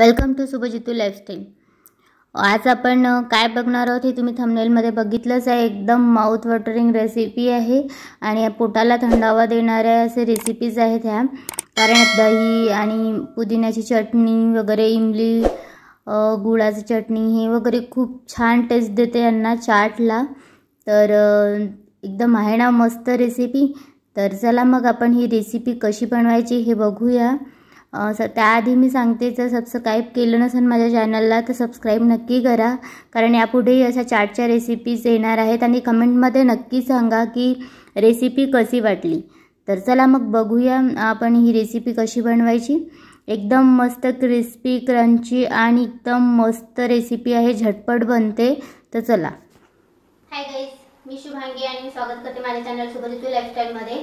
welcome to सुभजितू lifestyle आज आपण काय बघणार आहोत हे तुम्ही थमनेलमध्ये बघितलंच आहे एकदम माउथ वॉटरिंग रेसिपी आहे आणि पोटाला थंडावा देणाऱ्या असे रेसिपीज आहेत ह्या कारण दही आणि पुदिन्याची चटणी वगैरे इमली गुळाची चटणी हे वगैरे खूप छान टेस्ट देते यांना चाटला तर एकदम आहे ना मस्त रेसिपी तर चला मग आपण ही रेसिपी कशी बनवायची हे बघूया स त्याआधी मी सांगते जर सबस्क्राईब केलं नसेल माझ्या चॅनलला तर सबस्क्राईब नक्की करा कारण यापुढेही अशा चाटच्या रेसिपीज येणार आहेत आणि कमेंटमध्ये नक्की सांगा की रेसिपी कशी वाटली तर चला मग बघूया आपण ही रेसिपी कशी बनवायची एकदम मस्त क्रिस्पी क्रंची आणि एकदम मस्त रेसिपी आहे झटपट बनते तर चला हाय गाईज मी शुभांगी आणि स्वागत करते माझ्या चॅनल सुबोधित लाईफस्टाईल मध्ये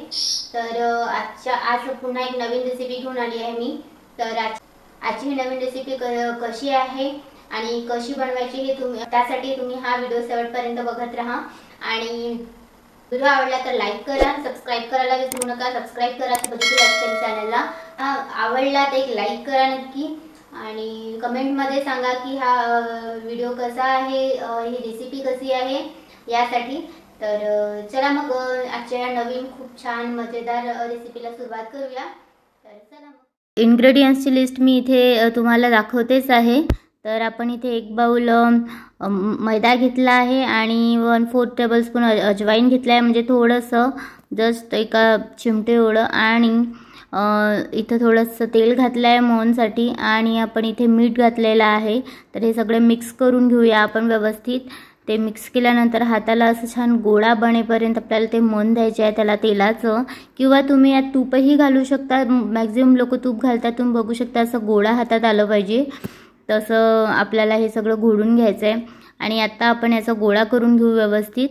तर आजच्या आज पुन्हा एक नवीन रेसिपी घेऊन आली आहे मी तर आजची ही नवीन रेसिपी कशी आहे आणि कशी बनवायची हे तुम्ही त्यासाठी तुम्ही हा व्हिडिओ शेवटपर्यंत बघत राहा आणि व्हिडिओ आवडला तर लाईक करा सबस्क्राईब करायला विसरू नका सबस्क्राईब करा सुपर लाईफस्टाईल चॅनलला हा आवडला तर एक लाईक करा नक्की आणि कमेंटमध्ये सांगा की हा व्हिडिओ कसा आहे ही रेसिपी कशी आहे यासाठी तर चला मग आजच्या नवीन खूप छान मजेदार रेसिपीला सुरुवात करूया तर चला मग इन्ग्रेडियंट्सची लिस्ट मी इथे तुम्हाला दाखवतेच आहे तर आपण इथे एक बाऊल मैदा घेतला आहे आणि वन फोर टेबलस्पून अजवाईन घेतला आहे म्हणजे थोडंसं जस्ट एका चिमटे एवढं आणि इथं थोडंसं तेल घातलं आहे मोहनसाठी आणि आपण इथे मीठ घातलेलं आहे तर हे सगळं मिक्स करून घेऊया आपण व्यवस्थित ते मिक्स केल्यानंतर हाताला असं छान गोळा बनेपर्यंत आपल्याला ते मन द्यायचे आहे त्याला तेलाचं किंवा तुम्ही यात तूपही घालू शकता मॅक्झिमम लोक तूप घालतात तुम्ही बघू शकता असं गोळा हातात आलं पाहिजे तसं आपल्याला हे सगळं घोडून घ्यायचं आहे आणि आत्ता आपण याचा गोळा करून घेऊ व्यवस्थित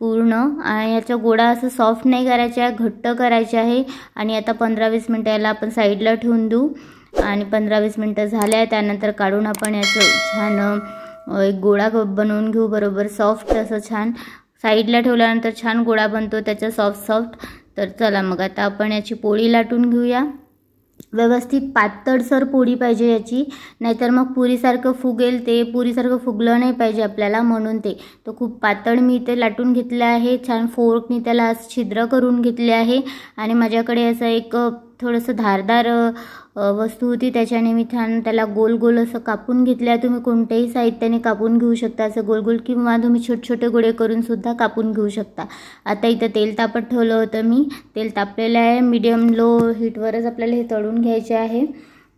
पूर्ण आणि याचा गोळा असं सॉफ्ट नाही करायचा आहे घट्ट करायचे आहे आणि आता पंधरा वीस मिनटं याला आपण साईडला ठेवून देऊ आणि पंधरा वीस मिनटं झाल्या त्यानंतर काढून आपण याचं छान एक गोळा बनवून घेऊ बरोबर सॉफ्ट असं छान साईडला ठेवल्यानंतर छान गोळा बनतो त्याचा सॉफ्ट सॉफ्ट तर चला मग आता आपण याची पोळी लाटून घेऊया व्यवस्थित पातळसर पोळी पाहिजे याची नाहीतर मग पुरीसारखं फुगेल ते पुरीसारखं फुगलं नाही पाहिजे आपल्याला म्हणून ते तो खूप पातळ मी इथे लाटून घेतलं आहे छान फोर्कनी त्याला छिद्र करून घेतले आहे आणि माझ्याकडे असं एक थोडंसं धारदार वस्तू होती त्याच्या निमित्तानं त्याला गोल गोल असं कापून घेतल्या तुम्ही कोणत्याही साहित्याने कापून घेऊ शकता असं गोल गोल किंवा तुम्ही छोटे छोटे गोळे करूनसुद्धा कापून घेऊ शकता आता इथं तेल तापत ठेवलं होतं मी तेल तापलेलं आहे मीडियम लो हीटवरच आपल्याला हे तळून घ्यायचे आहे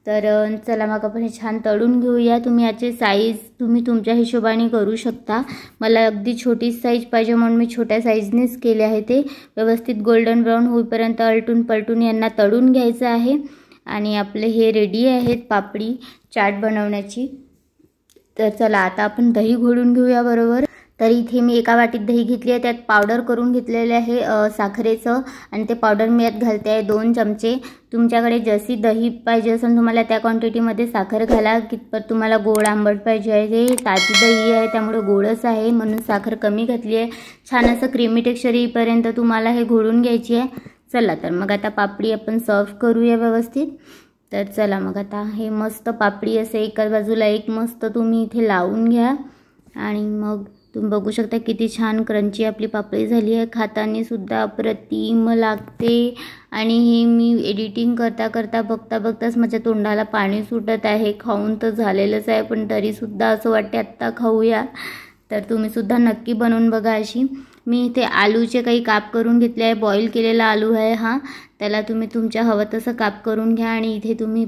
तर चला मग आपण हे छान तळून घेऊया तुम्ही याचे साईज तुम्ही तुमच्या हिशोबाने करू शकता मला अगदी छोटी साईज पाहिजे म्हणून मी छोट्या साईजनेच केले आहे ते व्यवस्थित गोल्डन ब्राऊन होईपर्यंत अलटून पलटून यांना तळून घ्यायचं आहे आणि आपले हे रेडी आहेत पापडी चाट बनवण्याची तर चला आता आपण दही घोळून घेऊया बरोबर तर इथे मी एका वाटीत दही घेतली आहे त्यात पावडर करून घेतलेले आहे साखरेचं आणि ते पावडर मी यात घालते आहे दोन चमचे तुमच्याकडे जशी दही पाहिजे असेल तुम्हाला त्या क्वांटिटीमध्ये साखर घाला कितपत तुम्हाला गोड आंबट पाहिजे आहे ते ताजी दही आहे त्यामुळे गोडच आहे म्हणून साखर कमी घातली आहे छान असं क्रीमी टेक्स्चर येईपर्यंत तुम्हाला हे घोळून घ्यायची आहे चला तर मग आता पापडी आपण सर्व करूया व्यवस्थित तर चला मग आता हे मस्त पापडी असे एका बाजूला एक मस्त तुम्ही इथे लावून घ्या आणि मग तुम्ही बघू शकता किती छान क्रंची आपली पापडी झाली आहे खातानेसुद्धा अप्रतिम लागते आणि हे मी एडिटिंग करता करता बघता बघताच माझ्या तोंडाला पाणी सुटत आहे खाऊन तर झालेलंच आहे पण तरीसुद्धा असं वाटते आत्ता खाऊया तर तुम्हीसुद्धा नक्की बनवून बघा अशी मी इथे आलूचे काही काप करून घेतले आहे बॉईल केलेला आलू आहे हा त्याला तुम्ही तुमच्या हवं तसं काप करून घ्या आणि इथे तुम्ही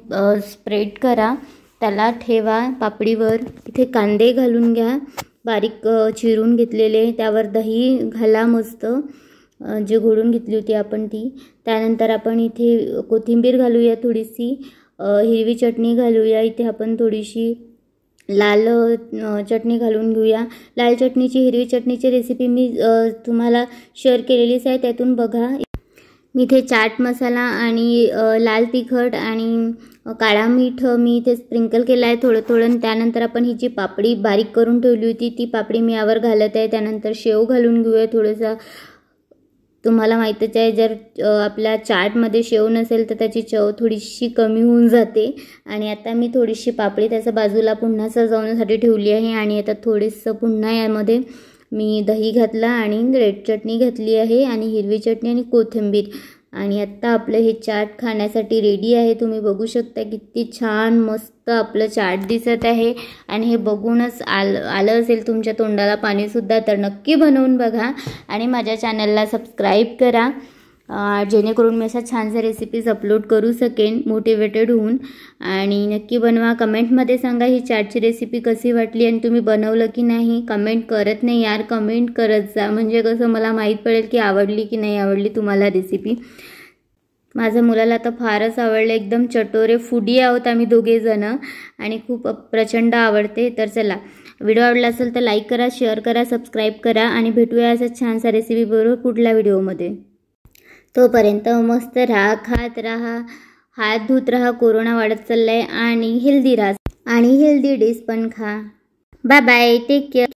स्प्रेड करा त्याला ठेवा पापडीवर इथे कांदे घालून घ्या बारीक चिरून घेतलेले त्यावर दही घाला मस्त जे घोडून घेतली होती आपण ती त्यानंतर आपण इथे कोथिंबीर घालूया थोडीशी हिरवी चटणी घालूया इथे आपण थोडीशी लाल चटणी घालून घेऊया लाल चटणीची हिरवी चटणीची रेसिपी मी तुम्हाला शेअर केलेलीच आहे त्यातून बघा मी इथे चाट मसाला आणि लाल तिखट आणि काळा मीठ मी इथे स्प्रिंकल केलं आहे थोडं थोडं आणि त्यानंतर आपण ही जी पापडी बारीक करून ठेवली होती ती पापडी मी यावर घालत आहे त्यानंतर शेव घालून घेऊया थोडंसं तुम्हाला माहीतच आहे जर आपल्या चाटमध्ये शेव नसेल तर त्याची चव थोडीशी कमी होऊन जाते आणि आता मी थोडीशी पापडी त्याच्या बाजूला पुन्हा सजवण्यासाठी ठेवली आहे आणि आता थोडंसं पुन्हा यामध्ये मी दही घातला आणि रेड चटणी घातली आहे आणि हिरवी चटणी आणि कोथिंबीर आणि आत्ता आपलं हे चाट खाण्यासाठी रेडी आहे तुम्ही बघू शकता किती छान मस्त आपलं चाट दिसत आहे आणि हे बघूनच आल आलं असेल तुमच्या तोंडाला पाणीसुद्धा तर नक्की बनवून बघा आणि माझ्या चॅनलला सबस्क्राईब करा जेणेकरून मी अशा छानशा रेसिपीज अपलोड करू शकेन मोटिवेटेड होऊन आणि नक्की बनवा कमेंटमध्ये सांगा ही चाटची रेसिपी कशी वाटली आणि तुम्ही बनवलं की नाही कमेंट करत नाही यार कमेंट करत जा म्हणजे कसं मला माहीत पडेल की आवडली की नाही आवडली तुम्हाला रेसिपी माझ्या मुलाला तर फारच आवडलं एकदम चटोरे फुडी आहोत आम्ही दोघेजणं आणि खूप प्रचंड आवडते तर चला व्हिडिओ आवडला असेल तर लाईक करा शेअर करा सबस्क्राईब करा आणि भेटूया अशा छानसा बरोबर पुढल्या व्हिडिओमध्ये तोपर्यंत मस्त राहा खात राहा हात धुत राहा कोरोना वाढत चाललाय आणि हेल्दी राहा आणि हेल्दी डिश पण खा बाय बाय टेक केअर